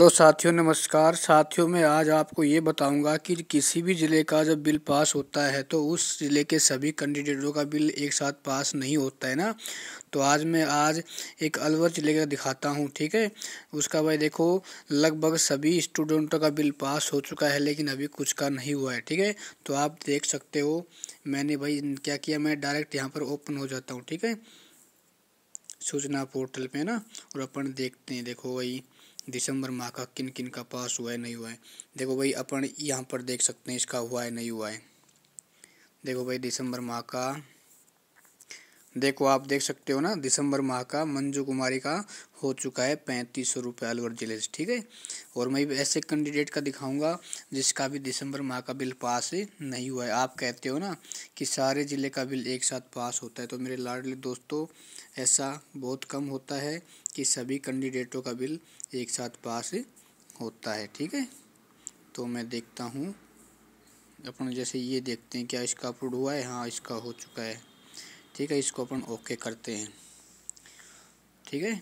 hello साथियों नमस्कार साथियों मैं आज आपको ये बताऊंगा कि किसी भी ज़िले का जब बिल पास होता है तो उस ज़िले के सभी कैंडिडेटों का बिल एक साथ पास नहीं होता है ना तो आज मैं आज एक अलवर ज़िले का दिखाता हूँ ठीक है उसका भाई देखो लगभग सभी स्टूडेंटों का बिल पास हो चुका है लेकिन अभी कुछ का नहीं हुआ है ठीक है तो आप देख सकते हो मैंने भाई क्या किया मैं डायरेक्ट यहाँ पर ओपन हो जाता हूँ ठीक है सूचना पोर्टल पे ना और अपन देखते हैं देखो भाई दिसंबर माह का किन किन का पास हुआ है नहीं हुआ है देखो भाई अपन यहाँ पर देख सकते हैं इसका हुआ है नहीं हुआ है देखो भाई दिसंबर माह का देखो आप देख सकते हो ना दिसंबर माह का मंजू कुमारी का हो चुका है पैंतीस सौ रुपये अलवर जिले से ठीक है और मैं भी ऐसे कैंडिडेट का दिखाऊंगा जिसका भी दिसंबर माह का बिल पास नहीं हुआ है आप कहते हो ना कि सारे ज़िले का बिल एक साथ पास होता है तो मेरे लाडले दोस्तों ऐसा बहुत कम होता है कि सभी कैंडिडेटों का बिल एक साथ पास होता है ठीक है तो मैं देखता हूँ अपन जैसे ये देखते हैं क्या इसका अप्रूव हुआ है हाँ इसका हो चुका है ठीक है इसको अपन ओके करते हैं ठीक है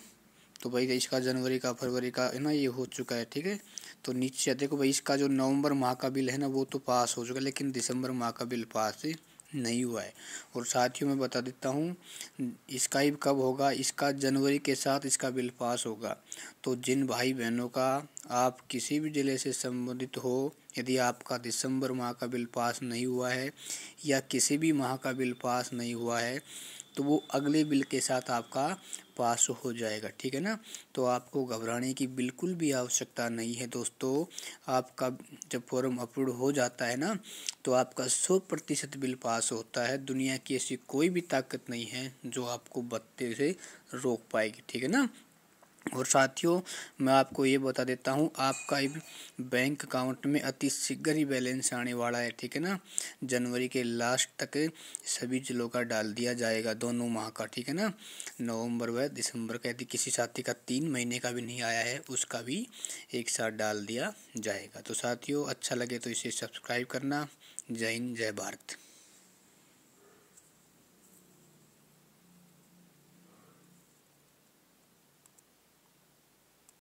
तो भाई इसका जनवरी का फरवरी का है ना ये हो चुका है ठीक है तो नीचे देखो भाई इसका जो नवंबर माह का बिल है ना वो तो पास हो चुका है लेकिन दिसंबर माह का बिल पास है नहीं हुआ है और साथियों मैं बता देता हूँ इसका ही कब होगा इसका जनवरी के साथ इसका बिल पास होगा तो जिन भाई बहनों का आप किसी भी ज़िले से संबंधित हो यदि आपका दिसंबर माह का बिल पास नहीं हुआ है या किसी भी माह का बिल पास नहीं हुआ है तो वो अगले बिल के साथ आपका पास हो जाएगा ठीक है ना तो आपको घबराने की बिल्कुल भी आवश्यकता नहीं है दोस्तों आपका जब फॉर्म अप्रूव हो जाता है ना तो आपका सौ प्रतिशत बिल पास होता है दुनिया की ऐसी कोई भी ताकत नहीं है जो आपको बत्ते से रोक पाएगी ठीक है ना और साथियों मैं आपको ये बता देता हूँ आपका बैंक अकाउंट में अति शीघ्र ही बैलेंस आने वाला है ठीक है ना जनवरी के लास्ट तक सभी जिलों का डाल दिया जाएगा दोनों माह का ठीक है ना नवंबर व दिसंबर का यदि किसी साथी का तीन महीने का भी नहीं आया है उसका भी एक साथ डाल दिया जाएगा तो साथियों अच्छा लगे तो इसे सब्सक्राइब करना जय हिंद जय भारत